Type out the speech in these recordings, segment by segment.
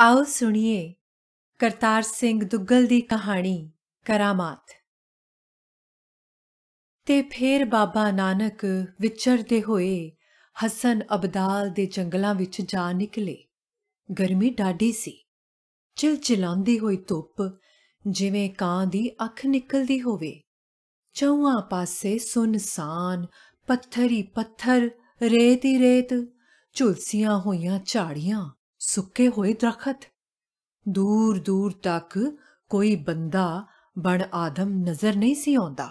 ਆਓ ਸੁਣੀਏ ਕਰਤਾਰ ਸਿੰਘ ਦੁੱਗਲ ਦੀ ਕਹਾਣੀ ਕਰਾਮਾਤ ਤੇ ਫੇਰ ਬਾਬਾ ਨਾਨਕ ਵਿਚਰਦੇ ਹੋਏ ਹਸਨ ਅਬਦਾਲ ਦੇ ਜੰਗਲਾਂ ਵਿੱਚ ਜਾ ਨਿਕਲੇ ਗਰਮੀ ਡਾਢੀ ਸੀ ਚਿਲਚਿਲਾਉਂਦੀ ਹੋਈ ਧੁੱਪ ਜਿਵੇਂ ਕਾਂ ਦੀ ਅੱਖ ਨਿਕਲਦੀ ਹੋਵੇ ਚੌਹਾਂ ਪਾਸੇ ਸੁਨਸਾਨ ਪੱਥਰੀ ਪੱਥਰ ਰੇਤ ਹੀ ਰੇਤ ਝੁਲਸੀਆਂ ਹੋਈਆਂ ਝਾੜੀਆਂ ਸੁੱਕੇ ਹੋਏ ਦਰਖਤ ਦੂਰ ਦੂਰ ਤੱਕ ਕੋਈ ਬੰਦਾ ਬਣ ਆਦਮ ਨਜ਼ਰ ਨਹੀਂ ਸੀ ਆਉਂਦਾ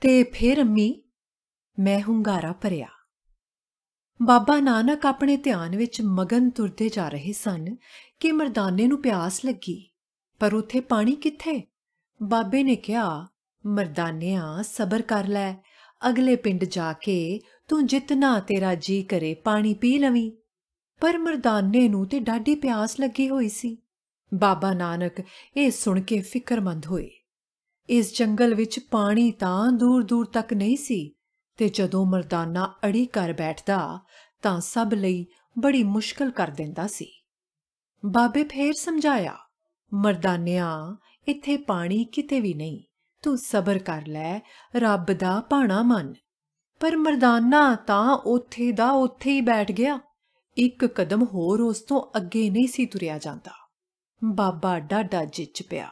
ਤੇ ਫਿਰ ਅੰਮੀ ਮੈਂ ਹੁੰਗਾਰਾ ਭਰਿਆ ਬਾਬਾ ਨਾਨਕ ਆਪਣੇ ਧਿਆਨ ਵਿੱਚ ਮਗਨ ਤੁਰਦੇ ਜਾ ਰਹੇ ਸਨ ਕਿ ਮਰਦਾਨੇ ਨੂੰ ਪਿਆਸ ਲੱਗੀ ਪਰ ਉਥੇ ਪਾਣੀ ਕਿੱਥੇ ਬਾਬੇ ਨੇ ਕਿਹਾ ਮਰਦਾਨਿਆਂ ਸਬਰ ਕਰ ਲੈ ਅਗਲੇ ਪਿੰਡ ਜਾ ਕੇ ਤੂੰ ਜਿਤਨਾ ਤੇਰਾ ਜੀ ਕਰੇ ਪਾਣੀ ਪੀ ਲਵੀਂ ਪਰ ਮਰਦਾਨੇ ਨੂੰ ਤੇ ਡਾਢੀ ਪਿਆਸ ਲੱਗੀ ਹੋਈ ਸੀ ਬਾਬਾ ਨਾਨਕ ਇਹ ਸੁਣ ਕੇ ਫਿਕਰਮੰਦ ਹੋਏ ਇਸ ਜੰਗਲ ਵਿੱਚ ਪਾਣੀ ਤਾਂ ਦੂਰ-ਦੂਰ ਤੱਕ ਨਹੀਂ ਸੀ ਤੇ ਜਦੋਂ ਮਰਦਾਨਾ ਅੜੀ ਕਰ ਬੈਠਦਾ ਤਾਂ ਸਭ ਲਈ ਬੜੀ ਮੁਸ਼ਕਲ ਕਰ ਦਿੰਦਾ ਸੀ ਬਾਬੇ ਫੇਰ ਸਮਝਾਇਆ ਮਰਦਾਨਿਆ ਇੱਥੇ ਪਾਣੀ ਕਿਤੇ ਵੀ ਨਹੀਂ ਤੂੰ ਸਬਰ ਕਰ ਲੈ ਰੱਬ ਦਾ ਪਾਣਾ ਮੰਨ ਪਰ ਮਰਦਾਨਾ ਤਾਂ ਉੱਥੇ ਦਾ ਉੱਥੇ ਹੀ ਬੈਠ ਗਿਆ ਇੱਕ ਕਦਮ ਹੋਰ ਉਸ ਤੋਂ ਅੱਗੇ ਨਹੀਂ ਸੀ ਤੁਰਿਆ ਜਾਂਦਾ ਬਾਬਾ ਡਾਡਾ ਜਿੱਚ ਪਿਆ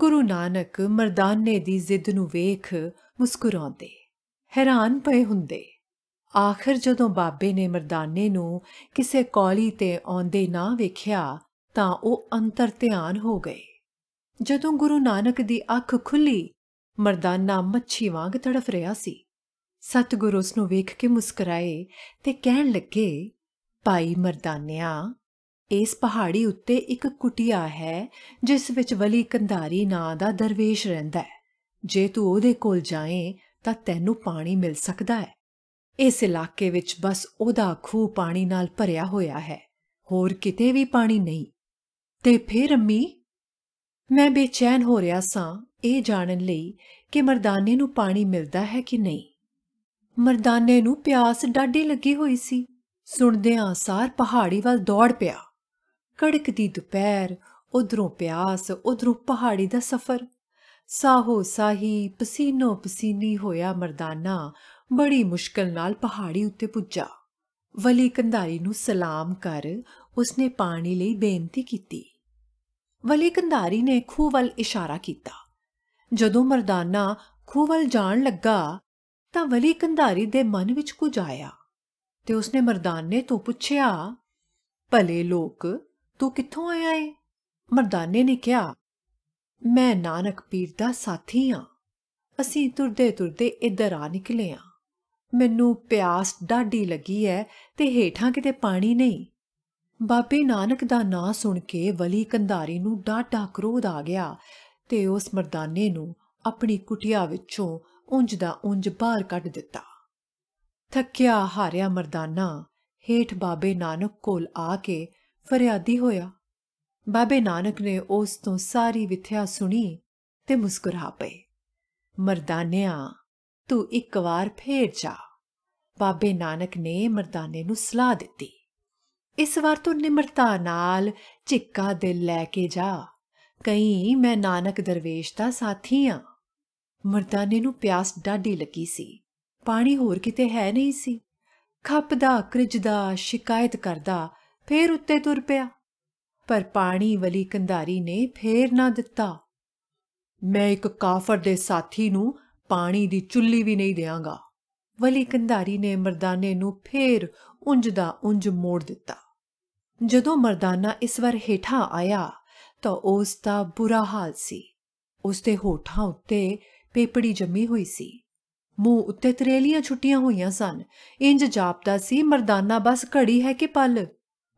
ਗੁਰੂ ਨਾਨਕ ਮਰਦਾਨੇ ਦੀ ਜ਼ਿੱਦ ਨੂੰ ਵੇਖ ਮੁਸਕਰਾਉਂਦੇ ਹੈਰਾਨ ਪਏ ਹੁੰਦੇ ਆਖਰ ਜਦੋਂ ਬਾਬੇ ਨੇ ਮਰਦਾਨੇ ਨੂੰ ਕਿਸੇ ਕੌਲੀ ਤੇ ਆਉਂਦੇ ਨਾ ਵੇਖਿਆ ਤਾਂ ਉਹ ਅੰਤਰ ਧਿਆਨ ਹੋ ਗਏ ਜਦੋਂ ਗੁਰੂ ਨਾਨਕ ਦੀ ਅੱਖ ਖੁੱਲੀ ਮਰਦਾਨਾ ਮੱਛੀ ਵਾਂਗ ਤੜਫ ਰਿਹਾ ਸੀ ਸਤਿਗੁਰੂ ਉਸ ਨੂੰ ਵੇਖ ਕੇ ਮੁਸਕਰਾਏ ਤੇ ਕਹਿਣ ਲੱਗੇ ਭਾਈ ਮਰਦਾਨਿਆ ਇਸ ਪਹਾੜੀ ਉੱਤੇ ਇੱਕ ਕੁਟਿਆ ਹੈ ਜਿਸ ਵਿੱਚ ਵਲੀ ਕੰਧਾਰੀ ਨਾਂ ਦਾ ਦਰਵੇਸ਼ ਰਹਿੰਦਾ ਹੈ ਜੇ ਤੂੰ ਉਹਦੇ ਕੋਲ ਜਾਏ ਤਾਂ ਤੈਨੂੰ ਪਾਣੀ ਮਿਲ ਸਕਦਾ ਹੈ ਇਸ ਇਲਾਕੇ ਵਿੱਚ ਬਸ ਉਹਦਾ ਖੂਹ ਪਾਣੀ ਨਾਲ ਭਰਿਆ ਹੋਇਆ ਹੈ ਹੋਰ ਕਿਤੇ ਵੀ ਪਾਣੀ ਨਹੀਂ ਤੇ ਫਿਰ ਅੰਮੀ ਮੈਂ ਬੇਚੈਨ ਹੋ ਰਿਹਾ ਸਾਂ ਇਹ ਜਾਣਨ ਲਈ ਕਿ ਮਰਦਾਨੇ ਨੂੰ ਪਾਣੀ ਮਿਲਦਾ ਹੈ ਕਿ ਨਹੀਂ ਮਰਦਾਨੇ ਨੂੰ ਪਿਆਸ ਡਾਢੀ ਲੱਗੀ ਹੋਈ ਸੀ ਸੁਣਦਿਆਂ ਸਾਰ ਪਹਾੜੀ ਵੱਲ ਦੌੜ ਪਿਆ ਕੜਕਦੀ ਦੁਪਹਿਰ ਉਧਰੋਂ ਪਿਆਸ ਉਧਰੋਂ ਪਹਾੜੀ ਦਾ ਸਫ਼ਰ ਸਾਹੋ ਸਾਹੀ ਪਸੀਨੋ ਪਸੀਨੀ ਹੋਇਆ ਮਰਦਾਨਾ ਬੜੀ ਮੁਸ਼ਕਲ ਨਾਲ ਪਹਾੜੀ ਉੱਤੇ ਪੁੱਜਾ ਵਲੀ ਕੰਧਾਰੀ ਨੂੰ ਸਲਾਮ ਕਰ ਉਸਨੇ ਪਾਣੀ ਲਈ ਬੇਨਤੀ ਕੀਤੀ ਵਲੀ ਕੰਧਾਰੀ ਨੇ ਖੂਹ ਵੱਲ ਇਸ਼ਾਰਾ ਕੀਤਾ ਜਦੋਂ ਮਰਦਾਨਾ ਖੂਹ ਵੱਲ ਜਾਣ ਲੱਗਾ ਤਾਂ ਵਲੀ ਕੰਧਾਰੀ ਦੇ ਮਨ ਵਿੱਚ ਕੁਝ ਆਇਆ ਤੇ ਉਸਨੇ ਮਰਦਾਨੇ ਤੋਂ ਪੁੱਛਿਆ ਭਲੇ ਲੋਕ ਤੂੰ ਕਿੱਥੋਂ ਆਇਆ ਏ ਮਰਦਾਨੇ ਨੇ ਕਿਹਾ ਮੈਂ ਨਾਨਕ ਪੀਰ ਦਾ ਸਾਥੀ ਹਾਂ ਅਸੀਂ ਤੁਰਦੇ ਤੁਰਦੇ ਇੱਧਰ ਆ ਨਿਕਲੇ ਆ ਮੈਨੂੰ ਪਿਆਸ ਡਾਢੀ ਲੱਗੀ ਐ ਤੇ ਹੀਠਾਂ ਕਿਤੇ ਪਾਣੀ ਨਹੀਂ ਬਾਬੇ ਨਾਨਕ ਦਾ ਨਾਂ ਸੁਣ ਕੇ ਵਲੀ ਕੰਧਾਰੀ ਨੂੰ ਡਾਢਾ ਕ੍ਰੋਧ ਆ ਗਿਆ ਤੇ ਉਸ ਮਰਦਾਨੇ ਨੂੰ ਆਪਣੀ ਕੁਟਿਆ ਵਿੱਚੋਂ ਉਂਝ ਦਾ ਉਂਝ ਬਾਹਰ ਕੱਢ ਦਿੱਤਾ ਥੱਕਿਆ ਹਾਰਿਆ ਮਰਦਾਨਾ ਹੇਠ ਬਾਬੇ ਨਾਨਕ ਕੋਲ ਆ ਕੇ ਫਰਿਆਦੀ ਹੋਇਆ ਬਾਬੇ ਨਾਨਕ ਨੇ ਉਸ ਤੋਂ ਸਾਰੀ ਵਿਥਿਆ ਸੁਣੀ ਤੇ ਮੁਸਕਰਾ ਪਏ ਮਰਦਾਨਿਆ ਤੂੰ ਇੱਕ ਵਾਰ ਫੇਰ ਜਾ ਬਾਬੇ ਨਾਨਕ ਨੇ ਮਰਦਾਨੇ ਨੂੰ ਸਲਾਹ ਦਿੱਤੀ ਇਸ ਵਾਰ ਤੂੰ ਨਿਮਰਤਾ ਨਾਲ ਚਿੱਕਾ ਦਿਲ ਲੈ ਕੇ ਜਾ ਕਈ ਮੈਂ ਨਾਨਕ ਦਰਵੇਸ਼ ਦਾ ਸਾਥੀ ਆ ਮਰਦਾਨੇ ਨੂੰ ਪਿਆਸ ਡਾਢੀ ਲੱਗੀ ਸੀ ਪਾਣੀ ਹੋਰ ਕਿਤੇ ਹੈ ਨਹੀਂ ਸੀ ਖੱਪਦਾ ਕ੍ਰਿਜਦਾ ਸ਼ਿਕਾਇਤ ਕਰਦਾ ਫੇਰ ਉੱਤੇ ਤੁਰ ਪਿਆ ਪਰ ਪਾਣੀ ਵਾਲੀ ਕੰਧਾਰੀ ਨੇ ਫੇਰ ਨਾ ਦਿੱਤਾ ਮੈਂ ਇੱਕ ਕਾਫਰ ਦੇ ਸਾਥੀ ਨੂੰ ਪਾਣੀ ਦੀ ਚੁੱਲੀ ਵੀ ਨਹੀਂ ਦੇਵਾਂਗਾ ਵਲੀ ਕੰਧਾਰੀ ਨੇ ਮਰਦਾਨੇ ਨੂੰ ਫੇਰ ਉੰਜ ਦਾ ਉੰਜ ਮੋੜ ਦਿੱਤਾ ਜਦੋਂ ਮਰਦਾਨਾ ਇਸ ਵਾਰ ਆਇਆ ਤਾਂ ਉਸ ਦਾ ਬੁਰਾ ਹਾਲ ਸੀ ਉਸ ਦੇ ਹੋਠਾਂ ਉੱਤੇ ਪੇਪੜੀ ਜੰਮੀ ਹੋਈ ਸੀ ਮੂੰਹ ਉੱਤੇ ਤਰੇਲੀਆਂ ਛੁੱਟੀਆਂ ਹੋਈਆਂ ਸਨ ਇੰਜ ਜਾਪਦਾ ਸੀ ਮਰਦਾਨਾ ਬਸ ਘੜੀ ਹੈ ਕਿ ਪਲ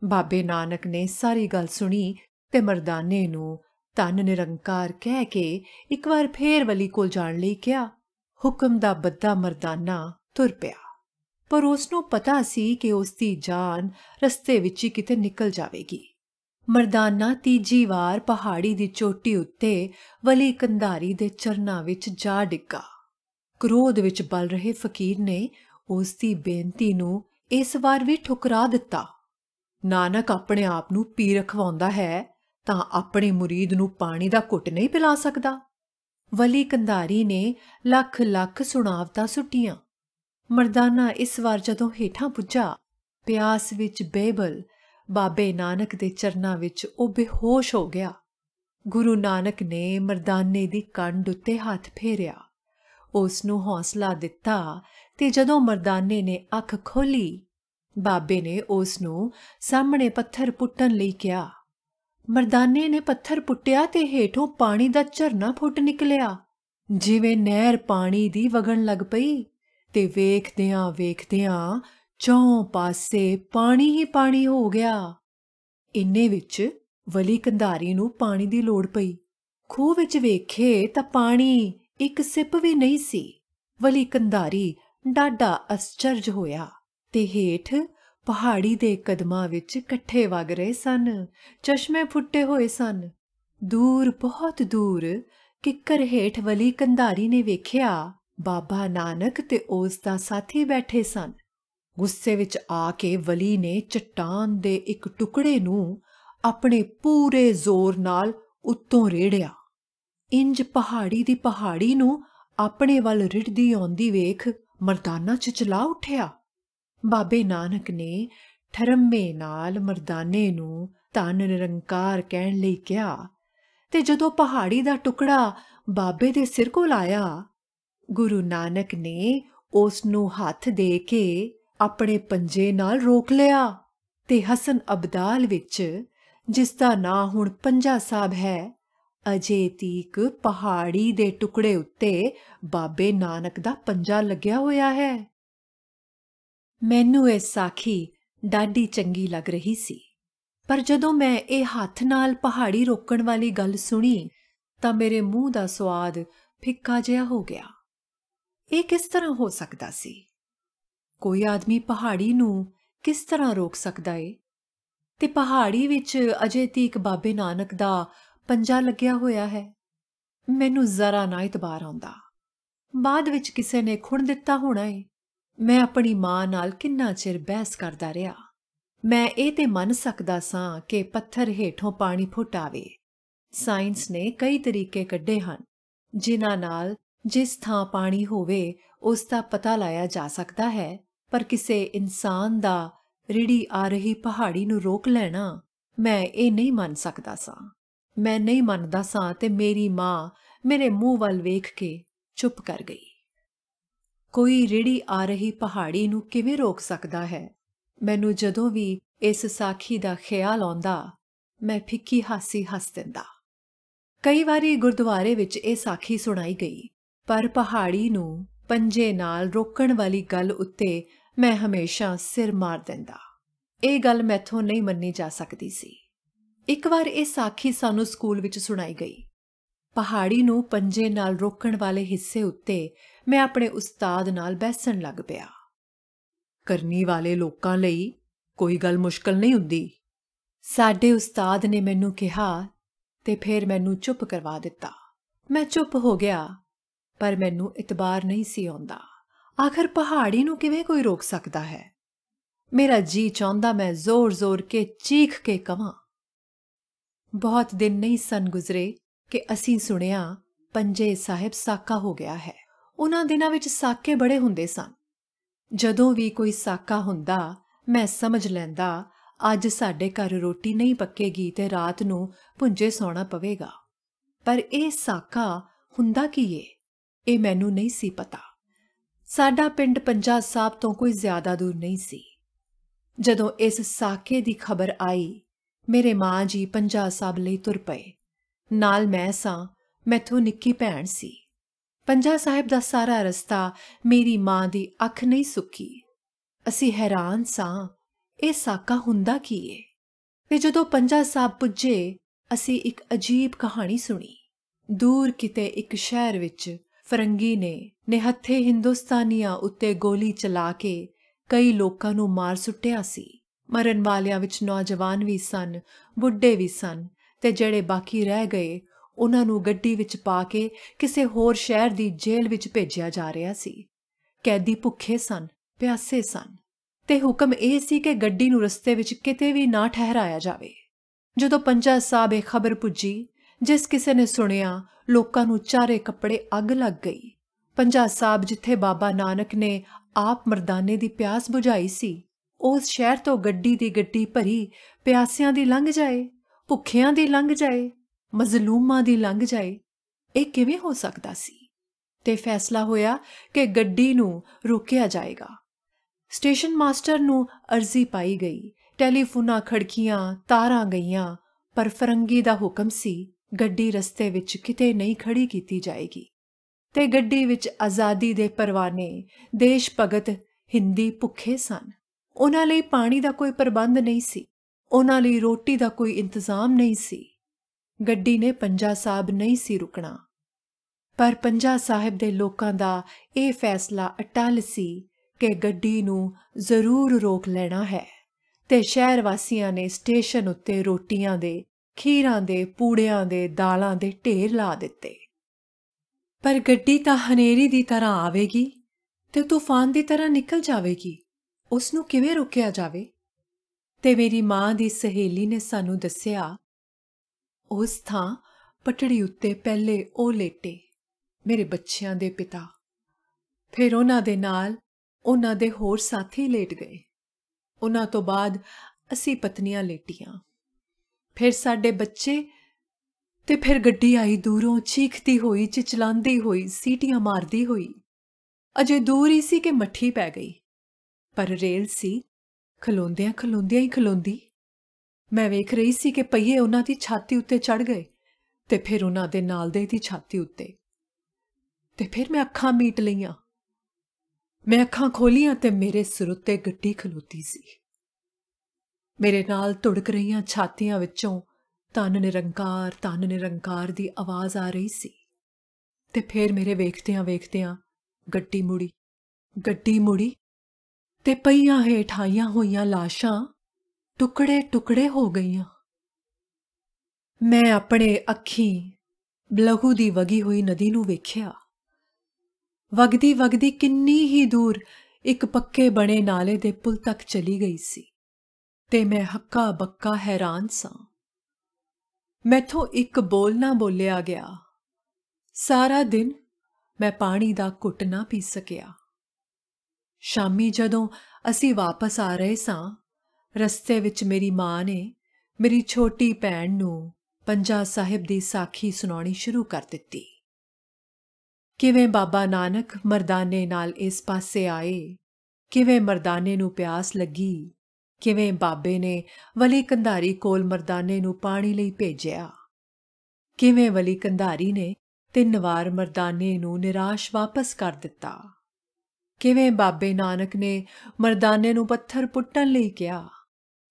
ਬਾਬੇ ਨਾਨਕ ਨੇ ਸਾਰੀ ਗੱਲ ਸੁਣੀ ਤੇ ਮਰਦਾਨੇ ਨੂੰ ਤਨ ਨਿਰੰਕਾਰ ਕਹਿ ਕੇ ਇੱਕ ਵਾਰ ਫੇਰ ਵਲੀ ਕੋਲ ਜਾਣ ਲਈ ਕਿਹਾ ਹੁਕਮ ਦਾ ਬੱਦਾ ਮਰਦਾਨਾ ਤੁਰ ਪਿਆ ਪਰ ਉਸ ਨੂੰ ਪਤਾ ਸੀ ਕਿ ਉਸ ਦੀ ਜਾਨ ਰਸਤੇ ਵਿੱਚ ਹੀ ਕਿਤੇ ਨਿਕਲ ਜਾਵੇਗੀ ਮਰਦਾਨਾ ਤੀਜੀ ਵਾਰ ਪਹਾੜੀ ਦੀ ਚੋਟੀ ਉੱਤੇ ਵਲੀ ਕੰਧਾਰੀ ਦੇ ਚਰਨਾਂ ਵਿੱਚ ਜਾ ਡਿੱਗਾ ਕ੍ਰੋਧ ਵਿੱਚ ਬਲ ਰਹੇ ਫਕੀਰ ਨੇ ਉਸ ਦੀ ਬੇਨਤੀ ਨੂੰ ਇਸ ਵਾਰ ਵੀ ਠੁਕਰਾ ਦਿੱਤਾ ਨਾਨਕ ਆਪਣੇ ਆਪ ਨੂੰ ਪੀ ਰਖਵਾਉਂਦਾ ਹੈ ਤਾਂ ਆਪਣੇ ਮੁਰੀਦ ਨੂੰ ਪਾਣੀ ਦਾ ਘੁੱਟ ਨਹੀਂ ਪਿਲਾ ਸਕਦਾ ਵਲੀ ਕੰਧਾਰੀ ਨੇ ਲੱਖ ਲੱਖ ਸੁਣਾਵਤਾ ਸੁਟੀਆਂ ਮਰਦਾਨਾ ਇਸ ਵਾਰ ਜਦੋਂ ਹੀਠਾਂ ਪੁੱਜਾ ਪਿਆਸ ਵਿੱਚ ਬੇਬਲ ਬਾਬੇ ਨਾਨਕ ਦੇ ਚਰਨਾਂ ਵਿੱਚ ਉਹ ਬੇਹੋਸ਼ ਹੋ ਗਿਆ ਗੁਰੂ ਨਾਨਕ ਨੇ ਮਰਦਾਨੇ ਦੀ ਕੰਡ ਉੱਤੇ ਹੱਥ ਫੇਰਿਆ ਉਸ ਨੂੰ ਹੌਸਲਾ ਦਿੱਤਾ ਤੇ ਜਦੋਂ ਮਰਦਾਨੇ ਨੇ ਅੱਖ ਖੋਲੀ ਬਾਬੇ ਨੇ ਉਸ ਨੂੰ ਸਾਹਮਣੇ ਪੱਥਰ ਪੁੱਟਣ ਲਈ ਕਿਹਾ ਮਰਦਾਨੇ ਨੇ ਪੱਥਰ ਪੁੱਟਿਆ ਤੇ ਹੇਠੋਂ ਪਾਣੀ ਦਾ ਝਰਨਾ ਫੁੱਟ ਨਿਕਲਿਆ ਜਿਵੇਂ ਨਹਿਰ ਪਾਣੀ ਦੀ ਵਗਣ ਲੱਗ ਪਈ ਤੇ ਵੇਖਦਿਆਂ ਵੇਖਦਿਆਂ ਚੌਂ ਪਾਸੇ ਪਾਣੀ ਹੀ ਪਾਣੀ ਹੋ ਗਿਆ ਇੰਨੇ ਵਿੱਚ ਵਲੀ ਕੰਧਾਰੀ ਨੂੰ ਪਾਣੀ ਦੀ ਲੋੜ ਪਈ ਖੂਹ ਵਿੱਚ ਵੇਖੇ ਤਾਂ ਪਾਣੀ ਇੱਕ ਸਿਪ ਵੀ ਨਹੀਂ ਸੀ ਵਲੀ ਕੰਧਾਰੀ ਡਾਡਾ ਅਸਚਰਜ ਹੋਇਆ ਤੇ ਹੇਠ ਪਹਾੜੀ ਦੇ ਕਦਮਾਂ ਵਿੱਚ ਇਕੱਠੇ ਵਗ ਰਹੇ ਸਨ ਚਸ਼ਮੇ ਫੁੱਟੇ ਹੋਏ ਸਨ ਦੂਰ ਬਹੁਤ ਦੂਰ ਕਿੱਕਰ ਹੇਠ ਵਲੀ ਕੰਧਾਰੀ ਨੇ ਵੇਖਿਆ ਬਾਬਾ ਨਾਨਕ ਤੇ ਉਸ ਦਾ ਸਾਥੀ ਬੈਠੇ ਸਨ ਗੁੱਸੇ ਵਿੱਚ ਆ ਕੇ ਵਲੀ ਨੇ ਚਟਾਨ ਦੇ ਇੱਕ ਟੁਕੜੇ ਨੂੰ ਆਪਣੇ ਪੂਰੇ ਜ਼ੋਰ ਨਾਲ ਉੱਤੋਂ ਰੇੜਿਆ ਇੰਜ ਪਹਾੜੀ ਦੀ ਪਹਾੜੀ ਨੂੰ ਆਪਣੇ ਵੱਲ ਰਿੜਦੀ ਆਉਂਦੀ ਵੇਖ ਮਰਦਾਨਾ ਚਚਲਾ ਉੱਠਿਆ ਬਾਬੇ ਨਾਨਕ ਨੇ ਠਰਮੇ ਨਾਲ ਮਰਦਾਨੇ ਨੂੰ ਧੰਨ ਨਿਰੰਕਾਰ ਕਹਿਣ ਲਈ ਕਿਹਾ ਤੇ ਜਦੋਂ ਪਹਾੜੀ ਦਾ ਟੁਕੜਾ ਬਾਬੇ ਦੇ ਸਿਰ ਕੋਲ ਆਇਆ ਗੁਰੂ ਨਾਨਕ ਨੇ ਉਸ ਨੂੰ ਹੱਥ ਦੇ ਕੇ ਆਪਣੇ ਪੰਜੇ ਨਾਲ ਰੋਕ ਲਿਆ ਤੇ ਹਸਨ ਅਬਦਾਲ ਵਿੱਚ ਜਿਸ ਦਾ ਨਾਂ ਹੁਣ ਪੰਜਾ ਸਾਹਿਬ ਹੈ ਅਜੇ ਤੀਕ ਪਹਾੜੀ ਦੇ ਟੁਕੜੇ ਉੱਤੇ ਬਾਬੇ ਨਾਨਕ ਦਾ ਪੰਜਾ ਲੱਗਿਆ ਹੋਇਆ ਹੈ ਮੈਨੂੰ ਇਹ ਸਾਖੀ ਡਾਢੀ ਚੰਗੀ ਲੱਗ ਰਹੀ ਸੀ ਪਰ ਜਦੋਂ ਮੈਂ ਇਹ ਹੱਥ ਨਾਲ ਪਹਾੜੀ ਰੋਕਣ ਵਾਲੀ ਗੱਲ ਸੁਣੀ ਤਾਂ ਮੇਰੇ ਮੂੰਹ ਦਾ ਸਵਾਦ ਫਿੱਕਾ ਜਿਹਾ ਹੋ ਗਿਆ ਇਹ ਕਿਸ ਤਰ੍ਹਾਂ ਹੋ ਸਕਦਾ ਸੀ ਕੋਈ ਆਦਮੀ ਪਹਾੜੀ ਨੂੰ ਕਿਸ ਤਰ੍ਹਾਂ ਰੋਕ ਸਕਦਾ ਏ ਤੇ ਪਹਾੜੀ ਵਿੱਚ ਅਜੇ ਤੀਕ ਬਾਬੇ ਨਾਨਕ ਦਾ ਪੰਜਾ ਲੱਗਿਆ ਹੋਇਆ ਹੈ ਮੈਨੂੰ ਜ਼ਰਾ ਨਾ ਇਤਬਾਰ ਆਉਂਦਾ ਬਾਅਦ ਵਿੱਚ ਕਿਸੇ ਨੇ ਖੁਣ ਦਿੱਤਾ ਹੋਣਾ ਏ ਮੈਂ ਆਪਣੀ ਮਾਂ ਨਾਲ ਕਿੰਨਾ ਚਿਰ ਬਹਿਸ ਕਰਦਾ ਰਿਹਾ ਮੈਂ ਇਹ ਤੇ ਮੰਨ ਸਕਦਾ ਸਾਂ ਕਿ ਪੱਥਰ ਹੇਠੋਂ ਪਾਣੀ ਫੁੱਟ ਆਵੇ ਸਾਇੰਸ ਨੇ ਕਈ ਤਰੀਕੇ ਕੱਢੇ ਹਨ ਜਿਨ੍ਹਾਂ ਨਾਲ ਜਿਸ ਥਾਂ ਪਾਣੀ ਹੋਵੇ ਉਸ ਦਾ ਪਤਾ ਲਾਇਆ ਜਾ ਸਕਦਾ ਹੈ ਪਰ ਕਿਸੇ ਇਨਸਾਨ ਦਾ ਰਿੜੀ ਆ ਰਹੀ ਪਹਾੜੀ ਨੂੰ ਰੋਕ ਲੈਣਾ ਮੈਂ ਇਹ ਨਹੀਂ ਮੰਨ ਸਕਦਾ ਸਾਂ ਮੈਂ ਨਹੀਂ ਮੰਨਦਾ ਸਾਂ ਤੇ ਮੇਰੀ ਮਾਂ ਮੇਰੇ ਮੂੰਹ ਵੱਲ ਵੇਖ ਕੇ ਚੁੱਪ ਕਰ ਗਈ ਕੋਈ ਰੇੜੀ ਆ ਰਹੀ ਪਹਾੜੀ ਨੂੰ ਕਿਵੇਂ ਰੋਕ ਸਕਦਾ ਹੈ ਮੈਨੂੰ ਜਦੋਂ ਵੀ ਇਸ ਸਾਖੀ ਦਾ ਖਿਆਲ ਆਉਂਦਾ ਮੈਂ ਫਿੱਕੀ ਹਾਸੀ ਹੱਸ ਦਿੰਦਾ ਕਈ ਵਾਰੀ ਗੁਰਦੁਆਰੇ ਵਿੱਚ ਇਹ ਸਾਖੀ ਸੁਣਾਈ ਗਈ ਪਰ ਪਹਾੜੀ ਨੂੰ ਪੰਜੇ ਨਾਲ ਰੋਕਣ ਵਾਲੀ ਗੱਲ ਉੱਤੇ ਮੈਂ ਹਮੇਸ਼ਾ ਸਿਰ ਮਾਰ ਦਿੰਦਾ ਇਹ ਗੱਲ ਮੈਥੋਂ ਨਹੀਂ ਮੰਨੀ ਜਾ ਸਕਦੀ ਸੀ ਇੱਕ ਵਾਰ ਇਹ ਸਾਖੀ ਸਾਨੂੰ ਸਕੂਲ ਵਿੱਚ ਸੁਣਾਈ ਗਈ ਪਹਾੜੀ ਨੂੰ ਪੰਜੇ ਨਾਲ ਰੋਕਣ ਵਾਲੇ ਹਿੱਸੇ ਉੱਤੇ ਮੈਂ ਆਪਣੇ ਉਸਤਾਦ ਨਾਲ ਬੈਸਣ ਲੱਗ ਪਿਆ ਕਰਨੀ ਵਾਲੇ ਲੋਕਾਂ ਲਈ ਕੋਈ ਗੱਲ ਮੁਸ਼ਕਲ ਨਹੀਂ ਹੁੰਦੀ ਸਾਡੇ ਉਸਤਾਦ ਨੇ ਮੈਨੂੰ ਕਿਹਾ ਤੇ ਫਿਰ ਮੈਨੂੰ ਚੁੱਪ ਕਰਵਾ ਦਿੱਤਾ ਮੈਂ ਚੁੱਪ ਹੋ ਗਿਆ ਪਰ ਮੈਨੂੰ ਇਤਬਾਰ ਨਹੀਂ ਸੀ ਆਉਂਦਾ ਆਖਰ ਪਹਾੜੀ ਨੂੰ ਕਿਵੇਂ ਕੋਈ ਰੋਕ ਸਕਦਾ ਹੈ ਮੇਰਾ ਜੀ ਚਾਹੁੰਦਾ ਮੈਂ ਜ਼ੋਰ-ਜ਼ੋਰ ਕੇ ਚੀਖ ਕੇ ਕਵਾਂ ਬਹੁਤ ਦਿਨ ਨਹੀਂ ਸਨ ਗੁਜ਼ਰੇ ਕਿ ਅਸੀਂ ਸੁਣਿਆ ਪੰਜੇ ਸਾਹਿਬ ਸਾਕਾ ਹੋ ਗਿਆ ਹੈ ਉਹਨਾਂ ਦਿਨਾਂ ਵਿੱਚ ਸਾਕੇ ਬੜੇ ਹੁੰਦੇ ਸਨ ਜਦੋਂ ਵੀ ਕੋਈ ਸਾਕਾ ਹੁੰਦਾ ਮੈਂ ਸਮਝ ਲੈਂਦਾ ਅੱਜ ਸਾਡੇ ਘਰ ਰੋਟੀ ਨਹੀਂ ਪੱਕੇਗੀ ਤੇ ਰਾਤ ਨੂੰ ਭੁੰਜੇ ਸੌਣਾ ਪਵੇਗਾ ਪਰ ਇਹ ਸਾਕਾ ਹੁੰਦਾ ਕੀ ਏ ਇਹ ਮੈਨੂੰ ਨਹੀਂ ਸੀ ਪਤਾ ਸਾਡਾ ਪਿੰਡ ਪੰਜਾ ਸਾਹਿਬ ਤੋਂ ਕੋਈ ਜ਼ਿਆਦਾ ਦੂਰ ਨਹੀਂ ਸੀ ਜਦੋਂ ਇਸ ਸਾਕੇ ਦੀ ਖਬਰ ਆਈ ਮੇਰੇ ਮਾਂ ਜੀ ਪੰਜਾ ਸਾਹਿਬ ਲਈ ਤੁਰ ਪਏ ਨਾਲ ਮੈਂ ਸਾਂ ਮੈਥੋਂ ਨਿੱਕੀ ਭੈਣ ਸੀ ਪੰਜਾ ਸਾਹਿਬ ਦਾ ਸਾਰਾ ਰਸਤਾ ਮੇਰੀ ਮਾਂ ਦੀ ਅੱਖ ਨਹੀਂ ਸੁੱਕੀ ਅਸੀਂ ਹੈਰਾਨ ਸਾਂ ਇਹ ਸਾਕਾ ਹੁੰਦਾ ਕੀ ਏ ਤੇ ਜਦੋਂ ਪੰਜਾ ਸਾਹਿਬ ਪੁੱਜੇ ਅਸੀਂ ਇੱਕ ਅਜੀਬ ਕਹਾਣੀ ਸੁਣੀ ਦੂਰ ਕਿਤੇ ਇੱਕ ਸ਼ਹਿਰ ਵਿੱਚ ਫਰੰਗੀ ਨੇ ਨਿਹੱਥੇ ਹਿੰਦੁਸਤਾਨੀਆਂ ਉੱਤੇ ਗੋਲੀ ਚਲਾ ਕੇ ਕਈ ਲੋਕਾਂ ਨੂੰ ਮਾਰ ਸੁੱਟਿਆ ਸੀ ਮਰਨ ਵਾਲਿਆਂ ਵਿੱਚ ਨੌਜਵਾਨ ਵੀ ਸਨ ਬੁੱਢੇ ਵੀ ਸਨ ਤੇ ਜਿਹੜੇ ਬਾਕੀ ਰਹਿ ਗਏ ਉਹਨਾਂ ਨੂੰ ਗੱਡੀ ਵਿੱਚ ਪਾ ਕੇ ਕਿਸੇ ਹੋਰ ਸ਼ਹਿਰ ਦੀ ਜੇਲ੍ਹ ਵਿੱਚ ਭੇਜਿਆ ਜਾ ਰਿਹਾ ਸੀ ਕੈਦੀ ਭੁੱਖੇ ਸਨ ਪਿਆਸੇ ਸਨ ਤੇ ਹੁਕਮ ਇਹ ਸੀ ਕਿ ਗੱਡੀ ਨੂੰ ਰਸਤੇ ਵਿੱਚ ਕਿਤੇ ਵੀ ਨਾ ਠਹਿਰਾਇਆ ਜਾਵੇ ਜਦੋਂ ਪੰਜਾ ਸਾਹਿਬ ਇਹ ਖਬਰ ਪੁੱਜੀ ਜਿਸ ਕਿਸੇ ਨੇ ਸੁਣਿਆ ਲੋਕਾਂ ਨੂੰ ਚਾਰੇ ਕੱਪੜੇ ਅੱਗ ਲੱਗ ਗਈ ਪੰਜਾ ਸਾਹਿਬ ਜਿੱਥੇ ਬਾਬਾ ਨਾਨਕ ਨੇ ਆਪ ਮਰਦਾਨੇ ਦੀ ਪਿਆਸ ਬੁਝਾਈ ਸੀ ਉਸ ਸ਼ਹਿਰ ਤੋਂ ਗੱਡੀ ਦੀ ਗੱਡੀ ਭਰੀ ਪਿਆਸਿਆਂ ਦੀ ਲੰਘ ਜਾਏ ਭੁੱਖਿਆਂ ਦੀ ਲੰਘ ਜਾਏ ਮਜ਼ਲੂਮਾਂ ਦੀ ਲੰਘ ਜਾਏ ਇਹ ਕਿਵੇਂ ਹੋ ਸਕਦਾ ਸੀ ਤੇ ਫੈਸਲਾ ਹੋਇਆ ਕਿ ਗੱਡੀ ਨੂੰ ਰੋਕਿਆ ਜਾਏਗਾ ਸਟੇਸ਼ਨ ਮਾਸਟਰ ਨੂੰ ਅਰਜ਼ੀ ਪਾਈ ਗਈ ਟੈਲੀਫੋਨਾਂ ਖੜਕੀਆਂ ਤਾਰਾਂ ਗਈਆਂ ਪਰ ਫਰੰਗੀ ਦਾ ਹੁਕਮ ਸੀ ਗੱਡੀ ਰਸਤੇ ਵਿੱਚ ਕਿਤੇ ਨਹੀਂ ਖੜੀ ਕੀਤੀ ਜਾਏਗੀ ਤੇ ਗੱਡੀ ਵਿੱਚ ਆਜ਼ਾਦੀ ਦੇ ਪਰਵਾਨੇ ਦੇਸ਼ ਭਗਤ ਹਿੰਦੀ ਭੁੱਖੇ ਸਨ ਉਹਨਾਂ ਲਈ ਪਾਣੀ ਦਾ ਕੋਈ ਪ੍ਰਬੰਧ ਨਹੀਂ ਸੀ ਉਹਨਾਂ ਲਈ ਰੋਟੀ ਦਾ ਕੋਈ ਇੰਤਜ਼ਾਮ ਨਹੀਂ ਸੀ ਗੱਡੀ ਨੇ ਪੰਜਾ ਸਾਹਿਬ ਨਹੀਂ ਸੀ ਰੁਕਣਾ ਪਰ ਪੰਜਾ ਸਾਹਿਬ ਦੇ ਲੋਕਾਂ ਦਾ ਇਹ ਫੈਸਲਾ ਅਟਲ ਸੀ ਕਿ ਗੱਡੀ ਨੂੰ ਜ਼ਰੂਰ ਰੋਕ ਲੈਣਾ ਹੈ ਤੇ ਸ਼ਹਿਰ ਵਾਸੀਆਂ ਨੇ ਸਟੇਸ਼ਨ ਉੱਤੇ ਰੋਟੀਆਂ ਦੇ ਖੀਰਾਂ ਦੇ ਪੂੜਿਆਂ ਦੇ ਦਾਲਾਂ ਦੇ ਢੇਰ ਲਾ ਦਿੱਤੇ ਪਰ ਗੱਡੀ ਤਾਂ ਹਨੇਰੀ ਦੀ ਤਰ੍ਹਾਂ ਆਵੇਗੀ ਤੇ ਤੂਫਾਨ ਦੀ ਤਰ੍ਹਾਂ ਨਿਕਲ ਜਾਵੇਗੀ ਉਸ ਨੂੰ ਕਿਵੇਂ ਰੋਕਿਆ ਜਾਵੇ ਤੇ ਮੇਰੀ ਮਾਂ ਦੀ ਸਹੇਲੀ ਨੇ ਸਾਨੂੰ ਦੱਸਿਆ ਉਸ ਥਾਂ ਪਟੜੀ ਉੱਤੇ ਪਹਿਲੇ ਉਹ ਲੇਟੇ ਮੇਰੇ ਬੱਚਿਆਂ ਦੇ ਪਿਤਾ ਫਿਰ ਉਹਨਾਂ ਦੇ ਨਾਲ ਉਹਨਾਂ ਦੇ ਹੋਰ ਸਾਥੀ ਲੇਟ ਗਏ ਉਹਨਾਂ ਤੋਂ ਬਾਅਦ ਅਸੀਂ ਪਤਨੀਆਂ ਲੇਟੀਆਂ ਫਿਰ ਸਾਡੇ ਬੱਚੇ ਤੇ ਫਿਰ ਗੱਡੀ ਆਈ ਦੂਰੋਂ ਚੀਖਦੀ ਹੋਈ ਚਿਚਲਾਉਂਦੀ ਹੋਈ ਸੀਟੀਆਂ ਮਾਰਦੀ ਹੋਈ ਅਜੇ ਦੂਰ ਹੀ ਸੀ ਕਿ ਮੱਠੀ ਪੈ ਗਈ ਪਰ ਰੇਲ ਸੀ ਖਲੋਂਦਿਆਂ ਖਲੋਂਦਿਆਂ ਹੀ ਖਲੋਂਦੀ ਮੈਂ ਵੇਖ ਰਹੀ ਸੀ ਕਿ ਪਹੀਏ ਉਹਨਾਂ ਦੀ ਛਾਤੀ ਉੱਤੇ ਚੜ ਗਏ ਤੇ ਫਿਰ ਉਹਨਾਂ ਦੇ ਨਾਲ ਦੇ ਦੀ ਛਾਤੀ ਉੱਤੇ ਤੇ ਫਿਰ ਮੈਂ ਅੱਖਾਂ ਮੀਟ ਲਈਆਂ ਮੈਂ ਅੱਖਾਂ ਖੋਲੀਆਂ ਤੇ ਮੇਰੇ ਸਿਰ ਉੱਤੇ ਗੱਡੀ ਖਲੋਤੀ ਸੀ ਮੇਰੇ ਨਾਲ ਧੜਕ ਰਹੀਆਂ ਛਾਤੀਆਂ ਵਿੱਚੋਂ ਤਨ ਨਿਰੰਕਾਰ ਤਨ ਨਿਰੰਕਾਰ ਦੀ ਆਵਾਜ਼ ਆ ਰਹੀ ਸੀ ਤੇ ਫਿਰ ਮੇਰੇ ਵੇਖਦਿਆਂ ਵੇਖਦਿਆਂ ਗੱਡੀ ਮੁੜੀ ਗੱਡੀ ਮੁੜੀ ਤੇ ਪਈਆਂ ਹੇਠ ਆਈਆਂ ਹੋਈਆਂ ਲਾਸ਼ਾਂ ਟੁਕੜੇ-ਟੁਕੜੇ ਹੋ ਗਈਆਂ ਮੈਂ ਆਪਣੇ ਅੱਖੀ ਬਲਹੂ ਦੀ ਵਗੀ ਹੋਈ ਨਦੀ ਨੂੰ ਵੇਖਿਆ ਵਗਦੀ ਵਗਦੀ ਕਿੰਨੀ ਹੀ ਦੂਰ ਇੱਕ ਪੱਕੇ ਬਣੇ ਨਾਲੇ ਦੇ ਪੁਲ ਤੱਕ ਚਲੀ ਗਈ ਸੀ ਤੇ ਮੈਂ ਹੱਕਾ ਬੱਕਾ ਹੈਰਾਨ ਸਾਂ ਮੈਥੋਂ ਇੱਕ ਬੋਲ ਨਾ ਬੋਲਿਆ ਗਿਆ ਸਾਰਾ ਦਿਨ ਮੈਂ ਪਾਣੀ ਦਾ ਘੁੱਟ ਨਾ ਪੀ ਸਕਿਆ ਸ਼ਾਮੀ ਜਦੋਂ ਅਸੀਂ ਵਾਪਸ ਆ ਰਹੇ ਸਾਂ ਰਸਤੇ ਵਿੱਚ ਮੇਰੀ ਮਾਂ ਨੇ ਮੇਰੀ ਛੋਟੀ ਭੈਣ ਨੂੰ ਪੰਜਾ ਸਾਹਿਬ ਦੀ ਸਾਖੀ ਸੁਣਾਉਣੀ ਸ਼ੁਰੂ ਕਰ ਦਿੱਤੀ ਕਿਵੇਂ ਬਾਬਾ ਨਾਨਕ ਮਰਦਾਨੇ ਨਾਲ ਇਸ ਪਾਸੇ ਆਏ ਕਿਵੇਂ ਮਰਦਾਨੇ ਨੂੰ ਪਿਆਸ ਲੱਗੀ ਕਿਵੇਂ ਬਾਬੇ ਨੇ ਵਲੀ ਕੰਧਾਰੀ ਕੋਲ ਮਰਦਾਨੇ ਨੂੰ ਪਾਣੀ ਲਈ ਭੇਜਿਆ ਕਿਵੇਂ ਵਲੀ ਕੰਧਾਰੀ ਨੇ ਤਿੰਨ ਵਾਰ ਮਰਦਾਨੇ ਨੂੰ ਨਿਰਾਸ਼ ਵਾਪਸ ਕਰ ਦਿੱਤਾ ਕਿਵੇਂ ਬਾਬੇ ਨਾਨਕ ਨੇ ਮਰਦਾਨੇ ਨੂੰ ਪੱਥਰ ਪੁੱਟਣ ਲਈ ਕਿਹਾ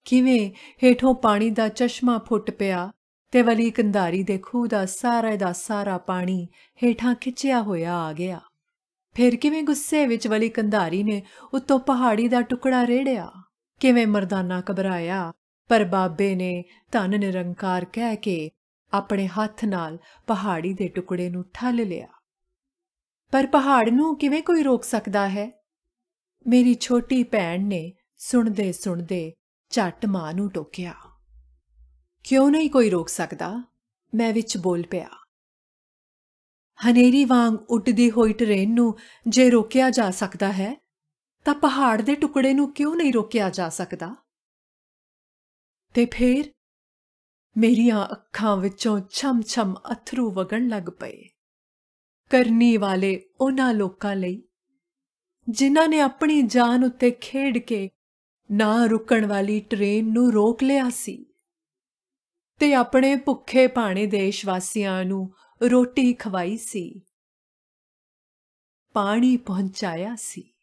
ਕਿਵੇਂ ਹੇਠੋਂ ਪਾਣੀ ਦਾ ਚਸ਼ਮਾ ਫੁੱਟ ਪਿਆ ਤੇ ਵਲੀ ਕੰਧਾਰੀ ਦੇ ਖੂਹ ਦਾ ਸਾਰਾ ਦਾ ਸਾਰਾ ਪਾਣੀ ਹੇਠਾਂ ਖਿੱਚਿਆ ਹੋਇਆ ਆ ਗਿਆ ਫਿਰ ਕਿਵੇਂ ਗੁੱਸੇ ਵਿੱਚ ਵਲੀ ਕੰਧਾਰੀ ਨੇ ਉੱਤੋਂ ਪਹਾੜੀ ਦਾ ਟੁਕੜਾ ਰੇੜਿਆ ਕਿਵੇਂ ਮਰਦਾਨਾ ਘਬਰਾਇਆ ਪਰ ਬਾਬੇ ਨੇ ਧੰਨ ਨਿਰੰਕਾਰ ਕਹਿ ਕੇ ਆਪਣੇ ਹੱਥ ਨਾਲ ਪਹਾੜੀ ਦੇ ਟੁਕੜੇ ਨੂੰ ਠੱਲ ਲਿਆ ਪਰ ਪਹਾੜ ਨੂੰ ਕਿਵੇਂ ਕੋਈ ਰੋਕ ਸਕਦਾ ਹੈ ਮੇਰੀ ਛੋਟੀ ਭੈਣ ਨੇ ਸੁਣਦੇ ਸੁਣਦੇ ਝੱਟ ਮਾਂ ਨੂੰ ਟੋਕਿਆ ਕਿਉਂ ਨਹੀਂ ਕੋਈ ਰੋਕ ਸਕਦਾ ਮੈਂ ਵਿੱਚ ਬੋਲ ਪਿਆ ਹਨੇਰੀ ਵਾਂਗ ਉੱਡਦੀ ਹੋਈ ਟ੍ਰੇਨ ਨੂੰ ਜੇ ਰੋਕਿਆ ਜਾ ਸਕਦਾ ਹੈ ਤਾਂ ਪਹਾੜ ਦੇ ਟੁਕੜੇ ਨੂੰ ਕਿਉਂ ਨਹੀਂ ਰੋਕਿਆ ਜਾ ਸਕਦਾ ਤੇ ਫੇਰ ਮੇਰੀਆਂ ਅੱਖਾਂ ਵਿੱਚੋਂ ਛਮ-ਛਮ ਅਥਰੂ ਵਗਣ ਲੱਗ ਪਏ ਕਰਨੀ ਵਾਲੇ ਉਹਨਾਂ ਲੋਕਾਂ ਲਈ ਜਿਨ੍ਹਾਂ ਨੇ ਆਪਣੀ ਜਾਨ ਉੱਤੇ ਖੇਡ ਕੇ ਨਾ ਰੁਕਣ ਵਾਲੀ ਟ੍ਰੇਨ ਨੂੰ ਰੋਕ ਲਿਆ ਸੀ ਤੇ ਆਪਣੇ ਭੁੱਖੇ ਪਾਣੇ ਦੇਸ਼ ਵਾਸੀਆਂ ਨੂੰ ਰੋਟੀ ਖਵਾਈ ਸੀ ਪਾਣੀ ਪਹੁੰਚਾਇਆ ਸੀ